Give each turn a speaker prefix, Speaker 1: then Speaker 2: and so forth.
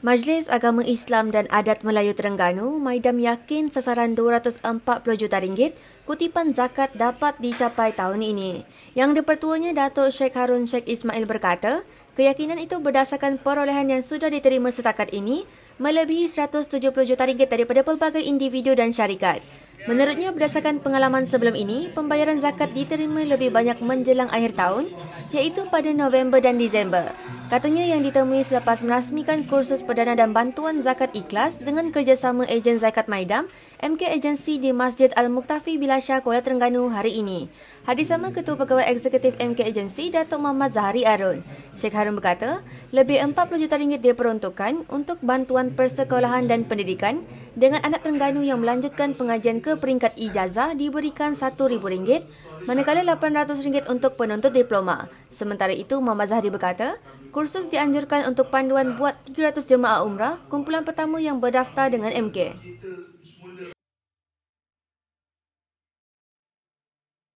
Speaker 1: Majlis Agama Islam dan Adat Melayu Terengganu, Maidam yakin sasaran RM240 juta ringgit kutipan zakat dapat dicapai tahun ini. Yang dipertuanya Datuk Sheikh Harun Sheikh Ismail berkata, keyakinan itu berdasarkan perolehan yang sudah diterima setakat ini melebihi RM170 juta ringgit daripada pelbagai individu dan syarikat. Menurutnya, berdasarkan pengalaman sebelum ini, pembayaran zakat diterima lebih banyak menjelang akhir tahun, iaitu pada November dan Disember. Katanya yang ditemui selepas merasmikan kursus perdana dan bantuan zakat ikhlas dengan kerjasama ejen zakat Maidam, MK Agency di Masjid Al-Muktafi bilasha Kuala Terengganu hari ini. Hadir sama Ketua Pegawai Eksekutif MK Agency, Datuk Muhammad Zahari Arun. Sheikh Harun berkata, lebih 40 juta ringgit dia peruntukkan untuk bantuan persekolahan dan pendidikan dengan anak Terengganu yang melanjutkan pengajian ke peringkat ijazah diberikan RM1,000 manakala RM800 untuk penuntut diploma. Sementara itu, Muhammad Zahari berkata, Kursus dianjurkan untuk panduan buat 300 jemaah umrah, kumpulan pertama yang berdaftar dengan MK.